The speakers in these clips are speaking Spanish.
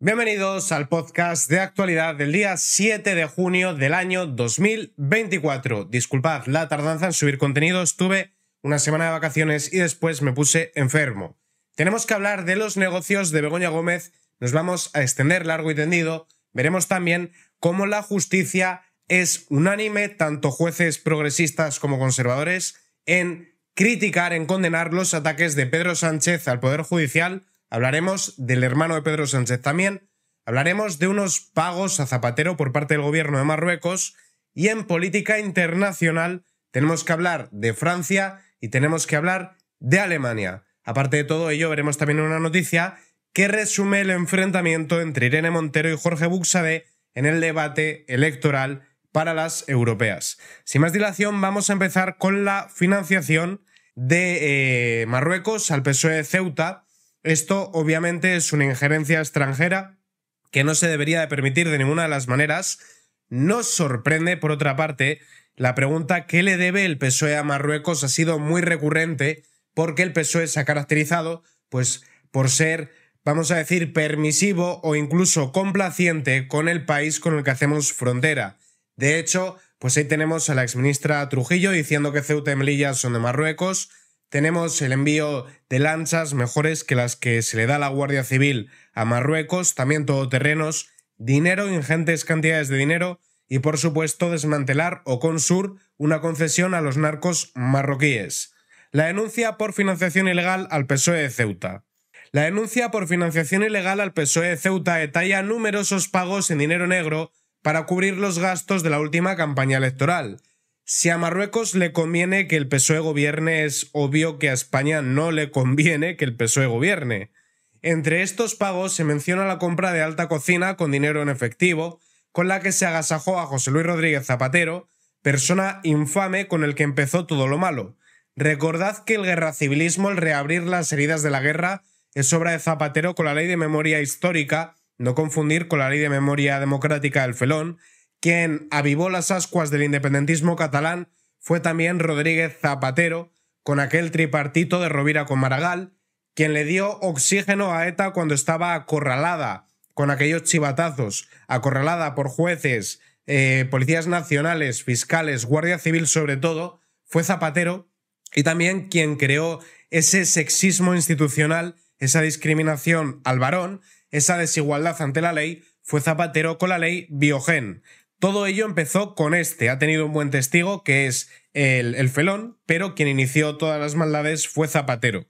Bienvenidos al podcast de actualidad del día 7 de junio del año 2024. Disculpad la tardanza en subir contenido, estuve una semana de vacaciones y después me puse enfermo. Tenemos que hablar de los negocios de Begoña Gómez, nos vamos a extender largo y tendido, veremos también cómo la justicia es unánime, tanto jueces progresistas como conservadores, en criticar, en condenar los ataques de Pedro Sánchez al Poder Judicial hablaremos del hermano de Pedro Sánchez también, hablaremos de unos pagos a Zapatero por parte del gobierno de Marruecos y en política internacional tenemos que hablar de Francia y tenemos que hablar de Alemania. Aparte de todo ello, veremos también una noticia que resume el enfrentamiento entre Irene Montero y Jorge Buxade en el debate electoral para las europeas. Sin más dilación, vamos a empezar con la financiación de eh, Marruecos al PSOE de Ceuta esto obviamente es una injerencia extranjera que no se debería de permitir de ninguna de las maneras. Nos sorprende, por otra parte, la pregunta ¿qué le debe el PSOE a Marruecos? ha sido muy recurrente porque el PSOE se ha caracterizado pues, por ser, vamos a decir, permisivo o incluso complaciente con el país con el que hacemos frontera. De hecho, pues ahí tenemos a la exministra Trujillo diciendo que Ceuta y Melilla son de Marruecos, tenemos el envío de lanchas mejores que las que se le da a la Guardia Civil a Marruecos, también todoterrenos, dinero, ingentes cantidades de dinero y por supuesto desmantelar o consur una concesión a los narcos marroquíes. La denuncia por financiación ilegal al PSOE de Ceuta. La denuncia por financiación ilegal al PSOE de Ceuta detalla numerosos pagos en dinero negro para cubrir los gastos de la última campaña electoral, si a Marruecos le conviene que el PSOE gobierne, es obvio que a España no le conviene que el PSOE gobierne. Entre estos pagos se menciona la compra de alta cocina con dinero en efectivo, con la que se agasajó a José Luis Rodríguez Zapatero, persona infame con el que empezó todo lo malo. Recordad que el guerra civilismo, el reabrir las heridas de la guerra, es obra de Zapatero con la ley de memoria histórica, no confundir con la ley de memoria democrática del felón, quien avivó las ascuas del independentismo catalán fue también Rodríguez Zapatero, con aquel tripartito de Rovira con Maragall, quien le dio oxígeno a ETA cuando estaba acorralada con aquellos chivatazos, acorralada por jueces, eh, policías nacionales, fiscales, guardia civil sobre todo, fue Zapatero y también quien creó ese sexismo institucional, esa discriminación al varón, esa desigualdad ante la ley, fue Zapatero con la ley Biogen, todo ello empezó con este. Ha tenido un buen testigo, que es el, felón, pero quien inició todas las maldades fue Zapatero.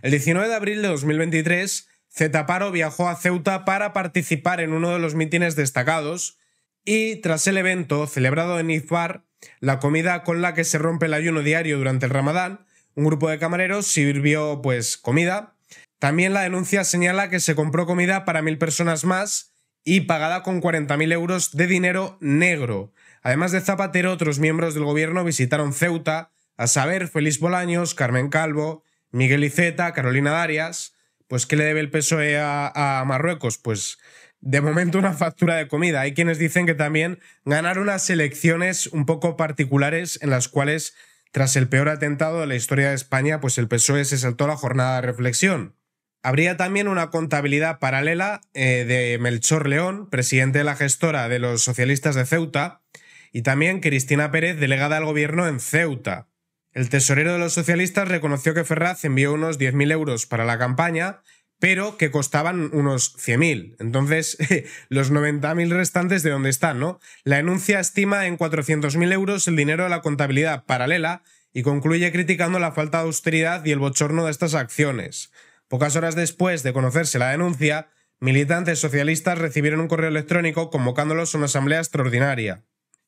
El 19 de abril de 2023, Zetaparo viajó a Ceuta para participar en uno de los mítines destacados y tras el evento celebrado en Izbar, la comida con la que se rompe el ayuno diario durante el Ramadán, un grupo de camareros sirvió pues comida. También la denuncia señala que se compró comida para mil personas más y pagada con 40.000 euros de dinero negro. Además de Zapatero, otros miembros del gobierno visitaron Ceuta, a saber, Félix Bolaños, Carmen Calvo, Miguel Iceta, Carolina Darias. Pues, ¿qué le debe el PSOE a, Marruecos? Pues, de momento, una factura de comida. Hay quienes dicen que también ganaron unas elecciones un poco particulares en las cuales, tras el peor atentado de la historia de España, pues el PSOE se saltó la jornada de reflexión. Habría también una contabilidad paralela eh, de Melchor León, presidente de la gestora de los socialistas de Ceuta, y también Cristina Pérez, delegada al gobierno en Ceuta. El tesorero de los socialistas reconoció que Ferraz envió unos 10.000 euros para la campaña, pero que costaban unos 100.000. Entonces, los 90.000 restantes de dónde están, ¿no? La enuncia estima en 400.000 euros el dinero de la contabilidad paralela y concluye criticando la falta de austeridad y el bochorno de estas acciones. Pocas horas después de conocerse la denuncia, militantes socialistas recibieron un correo electrónico convocándolos a una asamblea extraordinaria.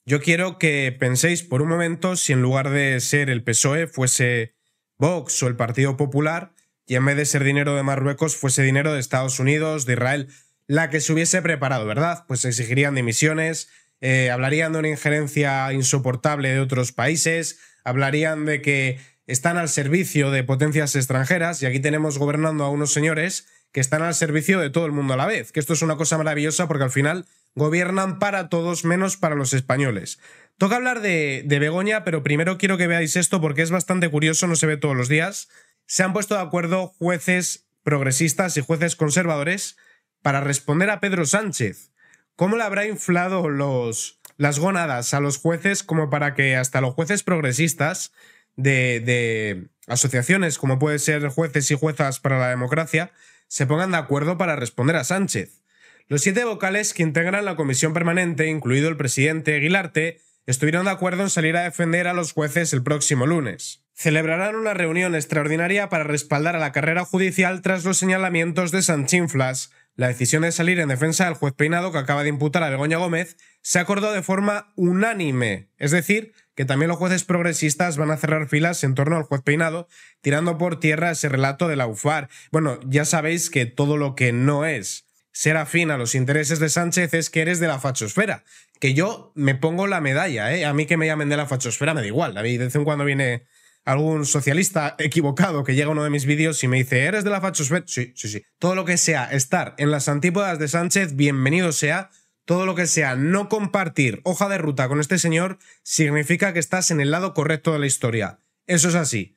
Yo quiero que penséis por un momento si en lugar de ser el PSOE fuese Vox o el Partido Popular, y en vez de ser dinero de Marruecos fuese dinero de Estados Unidos, de Israel, la que se hubiese preparado, ¿verdad? Pues exigirían dimisiones, eh, hablarían de una injerencia insoportable de otros países, hablarían de que están al servicio de potencias extranjeras y aquí tenemos gobernando a unos señores que están al servicio de todo el mundo a la vez, que esto es una cosa maravillosa porque al final gobiernan para todos menos para los españoles. Toca hablar de, Begoña, pero primero quiero que veáis esto porque es bastante curioso, no se ve todos los días. Se han puesto de acuerdo jueces progresistas y jueces conservadores para responder a Pedro Sánchez. ¿Cómo le habrá inflado los, las gónadas a los jueces como para que hasta los jueces progresistas de, asociaciones, como puede ser jueces y juezas para la democracia, se pongan de acuerdo para responder a Sánchez. Los siete vocales que integran la comisión permanente, incluido el presidente Aguilarte, estuvieron de acuerdo en salir a defender a los jueces el próximo lunes. Celebrarán una reunión extraordinaria para respaldar a la carrera judicial tras los señalamientos de Sanchinflas. La decisión de salir en defensa del juez peinado que acaba de imputar a Begoña Gómez se acordó de forma unánime, es decir, que también los jueces progresistas van a cerrar filas en torno al juez peinado, tirando por tierra ese relato de la UFAR. Bueno, ya sabéis que todo lo que no es ser afín a los intereses de Sánchez es que eres de la fachosfera. Que yo me pongo la medalla, ¿eh? A mí que me llamen de la fachosfera me da igual. A mí de vez en cuando viene algún socialista equivocado que llega a uno de mis vídeos y me dice, ¿eres de la fachosfera? Sí, sí, sí. Todo lo que sea estar en las antípodas de Sánchez, bienvenido sea todo lo que sea no compartir hoja de ruta con este señor significa que estás en el lado correcto de la historia. Eso es así.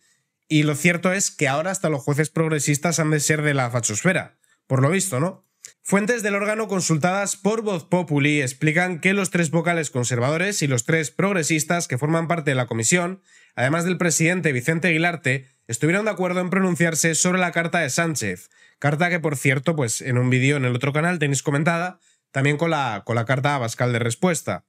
Y lo cierto es que ahora hasta los jueces progresistas han de ser de la fachosfera, por lo visto, ¿no? Fuentes del órgano consultadas por Voz Populi explican que los tres vocales conservadores y los tres progresistas que forman parte de la comisión, además del presidente Vicente Aguilarte, estuvieron de acuerdo en pronunciarse sobre la carta de Sánchez, carta que por cierto, pues en un vídeo en el otro canal tenéis comentada, también con la, carta bascal de respuesta.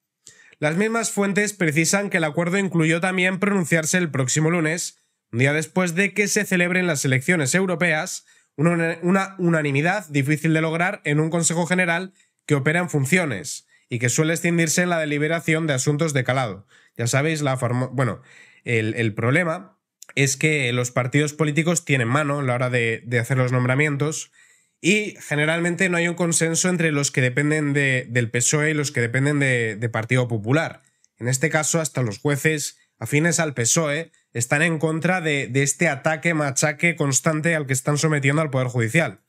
Las mismas fuentes precisan que el acuerdo incluyó también pronunciarse el próximo lunes, un día después de que se celebren las elecciones europeas, una, unanimidad difícil de lograr en un Consejo General que opera en funciones y que suele extendirse en la deliberación de asuntos de calado. Ya sabéis, la bueno, el, problema es que los partidos políticos tienen mano a la hora de, de hacer los nombramientos y generalmente no hay un consenso entre los que dependen del PSOE y los que dependen de, Partido Popular. En este caso, hasta los jueces afines al PSOE están en contra de, de, este ataque, machaque constante al que están sometiendo al Poder Judicial.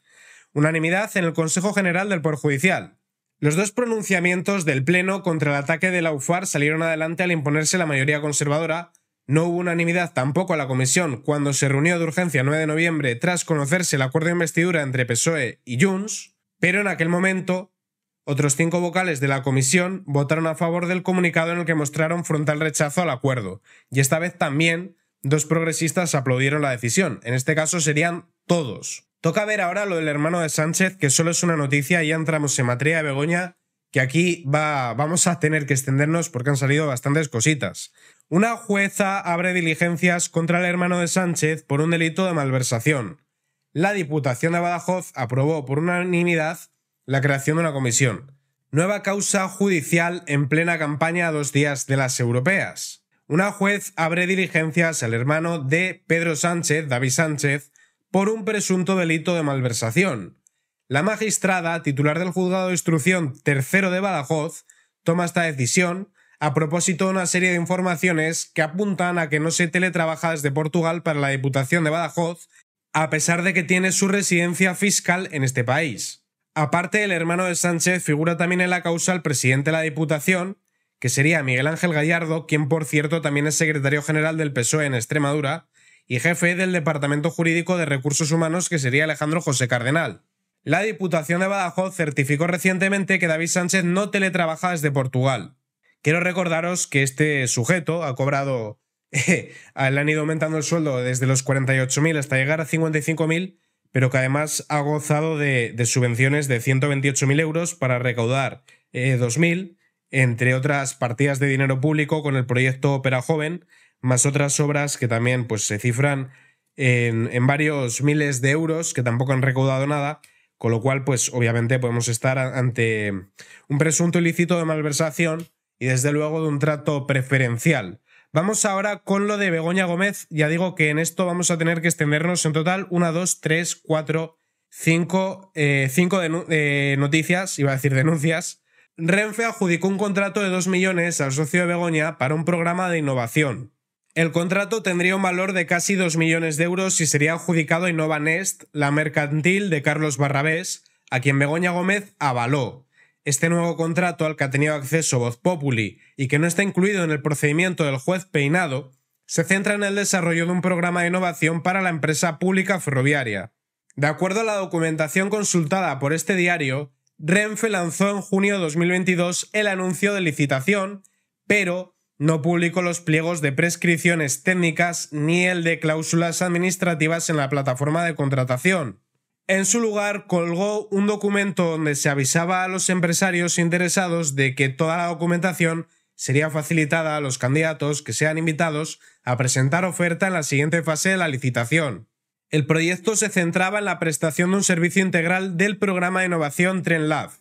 Unanimidad en el Consejo General del Poder Judicial. Los dos pronunciamientos del Pleno contra el ataque de la UFAR salieron adelante al imponerse la mayoría conservadora, no hubo unanimidad tampoco a la comisión cuando se reunió de urgencia el 9 de noviembre tras conocerse el acuerdo de investidura entre PSOE y Junts, pero en aquel momento otros cinco vocales de la comisión votaron a favor del comunicado en el que mostraron frontal rechazo al acuerdo, y esta vez también dos progresistas aplaudieron la decisión, en este caso serían todos. Toca ver ahora lo del hermano de Sánchez, que solo es una noticia, y ya entramos en materia de Begoña, que aquí va, vamos a tener que extendernos porque han salido bastantes cositas. Una jueza abre diligencias contra el hermano de Sánchez por un delito de malversación. La Diputación de Badajoz aprobó por unanimidad la creación de una comisión. Nueva causa judicial en plena campaña a dos días de las europeas. Una juez abre diligencias al hermano de Pedro Sánchez, David Sánchez, por un presunto delito de malversación. La magistrada titular del Juzgado de Instrucción Tercero de Badajoz toma esta decisión a propósito de una serie de informaciones que apuntan a que no se teletrabaja desde Portugal para la Diputación de Badajoz, a pesar de que tiene su residencia fiscal en este país. Aparte, el hermano de Sánchez figura también en la causa al presidente de la Diputación, que sería Miguel Ángel Gallardo, quien por cierto también es secretario general del PSOE en Extremadura y jefe del Departamento Jurídico de Recursos Humanos, que sería Alejandro José Cardenal. La Diputación de Badajoz certificó recientemente que David Sánchez no teletrabaja desde Portugal, Quiero recordaros que este sujeto ha cobrado, le han ido aumentando el sueldo desde los 48.000 hasta llegar a 55.000, pero que además ha gozado de, subvenciones de 128.000 euros para recaudar 2.000, eh, entre otras partidas de dinero público con el proyecto Opera Joven, más otras obras que también pues, se cifran en, en varios miles de euros, que tampoco han recaudado nada, con lo cual, pues obviamente podemos estar ante un presunto ilícito de malversación y desde luego de un trato preferencial. Vamos ahora con lo de Begoña Gómez. Ya digo que en esto vamos a tener que extendernos en total una, dos, tres, cuatro, cinco, eh, cinco noticias, iba a decir denuncias. Renfe adjudicó un contrato de 2 millones al socio de Begoña para un programa de innovación. El contrato tendría un valor de casi 2 millones de euros y sería adjudicado a InnovaNest, Nest, la mercantil de Carlos Barrabés, a quien Begoña Gómez avaló este nuevo contrato al que ha tenido acceso Voz Populi y que no está incluido en el procedimiento del juez Peinado, se centra en el desarrollo de un programa de innovación para la empresa pública ferroviaria. De acuerdo a la documentación consultada por este diario, Renfe lanzó en junio de 2022 el anuncio de licitación, pero no publicó los pliegos de prescripciones técnicas ni el de cláusulas administrativas en la plataforma de contratación. En su lugar, colgó un documento donde se avisaba a los empresarios interesados de que toda la documentación sería facilitada a los candidatos que sean invitados a presentar oferta en la siguiente fase de la licitación. El proyecto se centraba en la prestación de un servicio integral del programa de innovación TrenLab.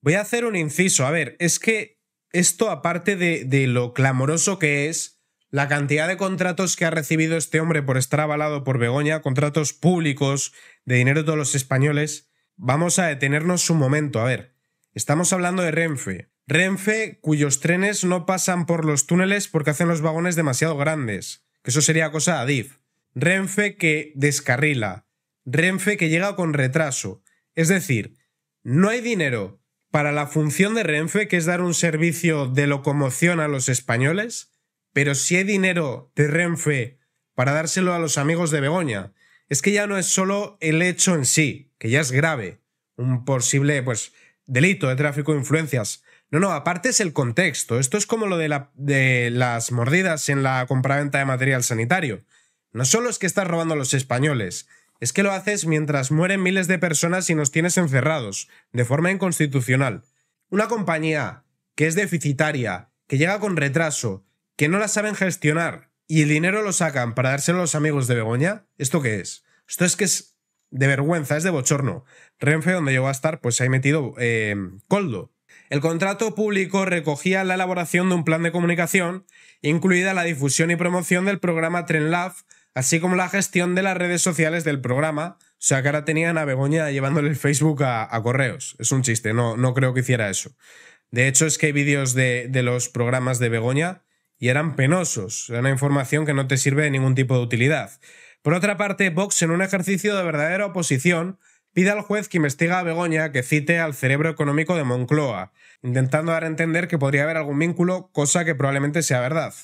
Voy a hacer un inciso, a ver, es que esto aparte de, de lo clamoroso que es, la cantidad de contratos que ha recibido este hombre por estar avalado por Begoña, contratos públicos de dinero de todos los españoles, vamos a detenernos un momento. A ver, estamos hablando de Renfe. Renfe cuyos trenes no pasan por los túneles porque hacen los vagones demasiado grandes, que eso sería cosa de Adif. Renfe que descarrila. Renfe que llega con retraso. Es decir, no hay dinero para la función de Renfe, que es dar un servicio de locomoción a los españoles, pero si hay dinero de Renfe para dárselo a los amigos de Begoña, es que ya no es solo el hecho en sí, que ya es grave, un posible, pues, delito de tráfico de influencias. No, no, aparte es el contexto. Esto es como lo de, de las mordidas en la compraventa de material sanitario. No solo es que estás robando a los españoles, es que lo haces mientras mueren miles de personas y nos tienes encerrados, de forma inconstitucional. Una compañía que es deficitaria, que llega con retraso, que no la saben gestionar y el dinero lo sacan para dárselo a los amigos de Begoña, ¿esto qué es? Esto es que es de vergüenza, es de bochorno. Renfe, donde llegó a estar, pues se ha metido em, Coldo. El contrato público recogía la elaboración de un plan de comunicación, incluida la difusión y promoción del programa TrenLab, así como la gestión de las redes sociales del programa. O sea que ahora tenían a Begoña llevándole Facebook a, correos. Es un chiste, no, no creo que hiciera eso. De hecho, es que hay vídeos de, de los programas de Begoña y eran penosos, era una información que no te sirve de ningún tipo de utilidad. Por otra parte, Vox, en un ejercicio de verdadera oposición, pide al juez que investiga a Begoña que cite al cerebro económico de Moncloa, intentando dar a entender que podría haber algún vínculo, cosa que probablemente sea verdad.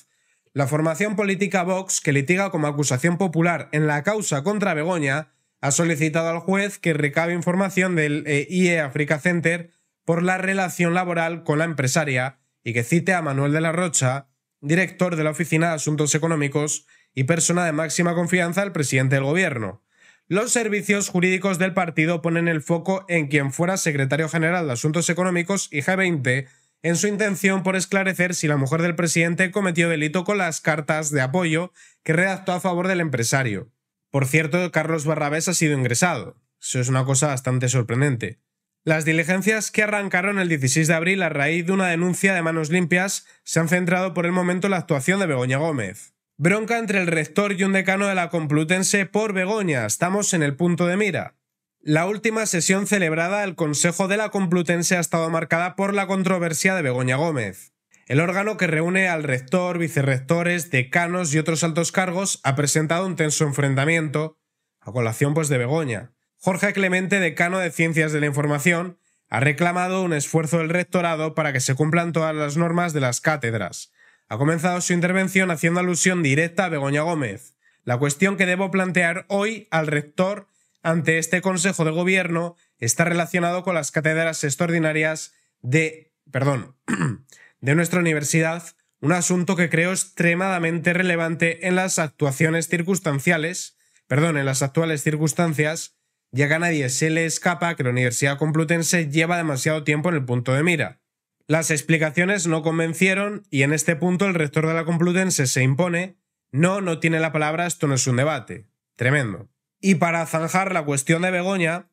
La formación política Vox, que litiga como acusación popular en la causa contra Begoña, ha solicitado al juez que recabe información del IE e Africa Center por la relación laboral con la empresaria y que cite a Manuel de la Rocha, director de la Oficina de Asuntos Económicos y persona de máxima confianza del presidente del gobierno. Los servicios jurídicos del partido ponen el foco en quien fuera secretario general de Asuntos Económicos y G20 en su intención por esclarecer si la mujer del presidente cometió delito con las cartas de apoyo que redactó a favor del empresario. Por cierto, Carlos Barrabés ha sido ingresado. Eso es una cosa bastante sorprendente. Las diligencias que arrancaron el 16 de abril a raíz de una denuncia de manos limpias se han centrado por el momento en la actuación de Begoña Gómez. Bronca entre el rector y un decano de la Complutense por Begoña, estamos en el punto de mira. La última sesión celebrada del Consejo de la Complutense ha estado marcada por la controversia de Begoña Gómez. El órgano que reúne al rector, vicerrectores, decanos y otros altos cargos ha presentado un tenso enfrentamiento, a colación pues de Begoña. Jorge Clemente, decano de Ciencias de la Información, ha reclamado un esfuerzo del rectorado para que se cumplan todas las normas de las cátedras. Ha comenzado su intervención haciendo alusión directa a Begoña Gómez. La cuestión que debo plantear hoy al rector ante este Consejo de Gobierno está relacionado con las cátedras extraordinarias de, perdón, de nuestra universidad, un asunto que creo extremadamente relevante en las actuaciones circunstanciales, perdón, en las actuales circunstancias ya que a nadie se le escapa que la Universidad Complutense lleva demasiado tiempo en el punto de mira. Las explicaciones no convencieron y en este punto el rector de la Complutense se impone, no, no tiene la palabra, esto no es un debate. Tremendo. Y para zanjar la cuestión de Begoña,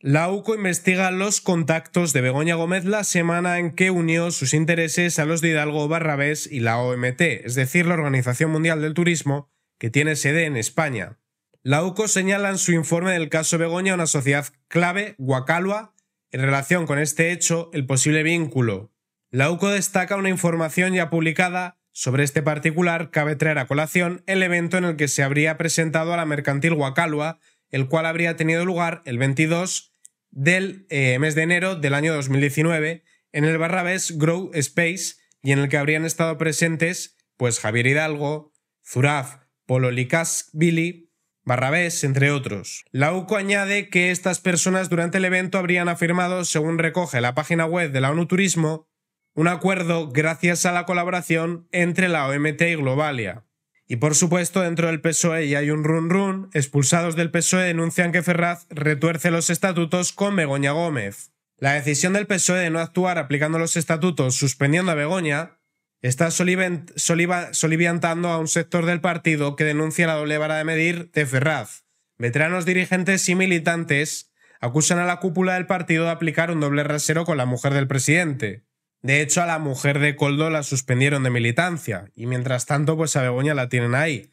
la UCO investiga los contactos de Begoña Gómez la semana en que unió sus intereses a los de Hidalgo Barrabés y la OMT, es decir, la Organización Mundial del Turismo, que tiene sede en España. La UCO señala en su informe del caso Begoña una sociedad clave, Guacalua, en relación con este hecho, el posible vínculo. La UCO destaca una información ya publicada sobre este particular, cabe traer a colación el evento en el que se habría presentado a la mercantil Guacalua, el cual habría tenido lugar el 22 del eh, mes de enero del año 2019 en el Barrabés Grow Space y en el que habrían estado presentes pues Javier Hidalgo, Zuraf, Polo Billy. Barrabés, entre otros. Lauco añade que estas personas durante el evento habrían afirmado, según recoge la página web de la ONU Turismo, un acuerdo gracias a la colaboración entre la OMT y Globalia. Y por supuesto, dentro del PSOE ya hay un run run. Expulsados del PSOE denuncian que Ferraz retuerce los estatutos con Begoña Gómez. La decisión del PSOE de no actuar aplicando los estatutos suspendiendo a Begoña Está soliviantando a un sector del partido que denuncia la doble vara de medir de Ferraz. Veteranos dirigentes y militantes acusan a la cúpula del partido de aplicar un doble rasero con la mujer del presidente. De hecho, a la mujer de Coldo la suspendieron de militancia, y mientras tanto, pues a Begoña la tienen ahí.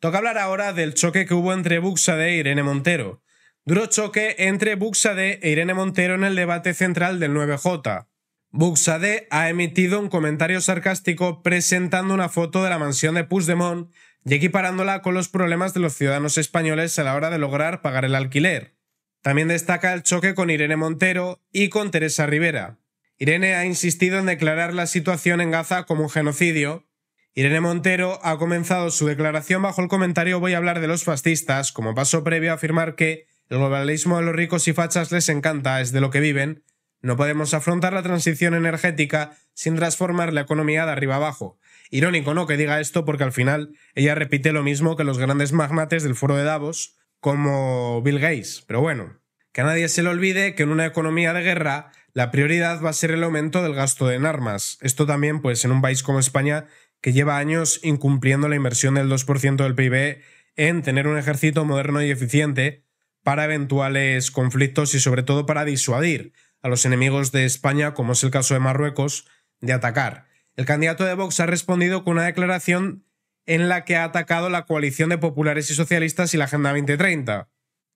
Toca hablar ahora del choque que hubo entre Buxade e Irene Montero. Duro choque entre Buxade e Irene Montero en el debate central del 9J. Buxade ha emitido un comentario sarcástico presentando una foto de la mansión de Puigdemont y equiparándola con los problemas de los ciudadanos españoles a la hora de lograr pagar el alquiler. También destaca el choque con Irene Montero y con Teresa Rivera. Irene ha insistido en declarar la situación en Gaza como un genocidio. Irene Montero ha comenzado su declaración bajo el comentario Voy a hablar de los fascistas, como paso previo a afirmar que el globalismo de los ricos y fachas les encanta, es de lo que viven, no podemos afrontar la transición energética sin transformar la economía de arriba abajo. Irónico no que diga esto porque al final ella repite lo mismo que los grandes magnates del foro de Davos, como Bill Gates. Pero bueno, que a nadie se le olvide que en una economía de guerra la prioridad va a ser el aumento del gasto en armas. Esto también, pues en un país como España, que lleva años incumpliendo la inversión del 2% del PIB en tener un ejército moderno y eficiente para eventuales conflictos y sobre todo para disuadir a los enemigos de España, como es el caso de Marruecos, de atacar. El candidato de Vox ha respondido con una declaración en la que ha atacado la coalición de populares y socialistas y la Agenda 2030.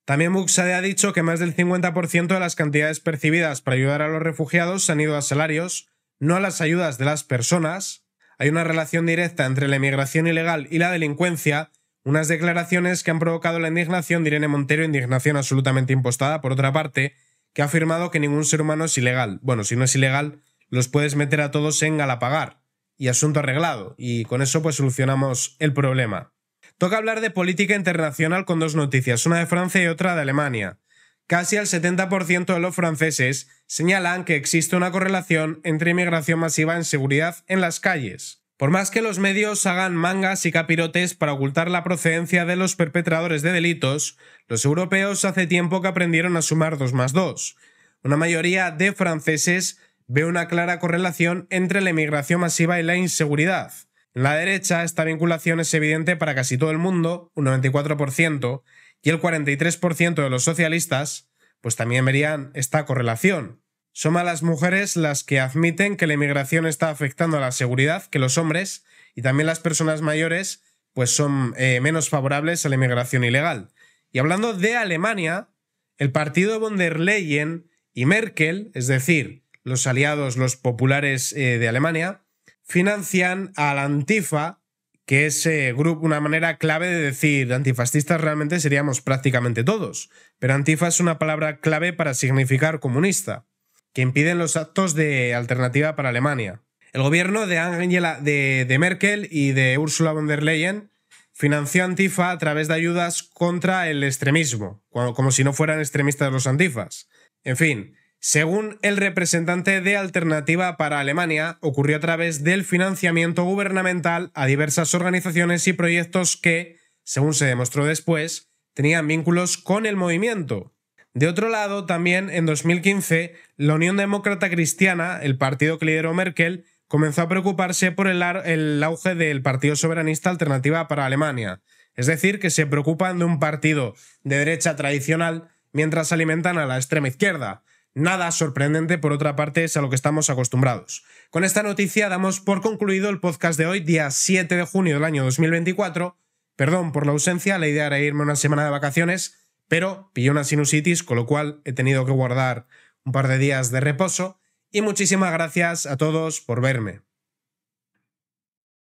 También Vox ha dicho que más del 50% de las cantidades percibidas para ayudar a los refugiados se han ido a salarios, no a las ayudas de las personas. Hay una relación directa entre la emigración ilegal y la delincuencia, unas declaraciones que han provocado la indignación de Irene Montero, indignación absolutamente impostada, por otra parte, que ha afirmado que ningún ser humano es ilegal. Bueno, si no es ilegal, los puedes meter a todos en Galapagar. Y asunto arreglado. Y con eso pues solucionamos el problema. Toca hablar de política internacional con dos noticias, una de Francia y otra de Alemania. Casi el 70% de los franceses señalan que existe una correlación entre inmigración masiva y e seguridad en las calles. Por más que los medios hagan mangas y capirotes para ocultar la procedencia de los perpetradores de delitos, los europeos hace tiempo que aprendieron a sumar dos más dos. Una mayoría de franceses ve una clara correlación entre la emigración masiva y la inseguridad. En la derecha esta vinculación es evidente para casi todo el mundo, un 94%, y el 43% de los socialistas, pues también verían esta correlación. Son las mujeres las que admiten que la inmigración está afectando a la seguridad que los hombres y también las personas mayores pues son eh, menos favorables a la inmigración ilegal. Y hablando de Alemania, el partido von der Leyen y Merkel, es decir, los aliados, los populares eh, de Alemania, financian a la Antifa, que es eh, una manera clave de decir antifascistas realmente seríamos prácticamente todos, pero Antifa es una palabra clave para significar comunista que impiden los actos de alternativa para Alemania. El gobierno de Angela de, Merkel y de Ursula von der Leyen financió Antifa a través de ayudas contra el extremismo, como si no fueran extremistas los antifas. En fin, según el representante de Alternativa para Alemania, ocurrió a través del financiamiento gubernamental a diversas organizaciones y proyectos que, según se demostró después, tenían vínculos con el movimiento. De otro lado, también en 2015, la Unión Demócrata Cristiana, el partido que lideró Merkel, comenzó a preocuparse por el, auge del Partido Soberanista Alternativa para Alemania. Es decir, que se preocupan de un partido de derecha tradicional mientras alimentan a la extrema izquierda. Nada sorprendente, por otra parte, es a lo que estamos acostumbrados. Con esta noticia damos por concluido el podcast de hoy, día 7 de junio del año 2024. Perdón por la ausencia, la idea era irme una semana de vacaciones, pero pilló una sinusitis, con lo cual he tenido que guardar un par de días de reposo. Y muchísimas gracias a todos por verme.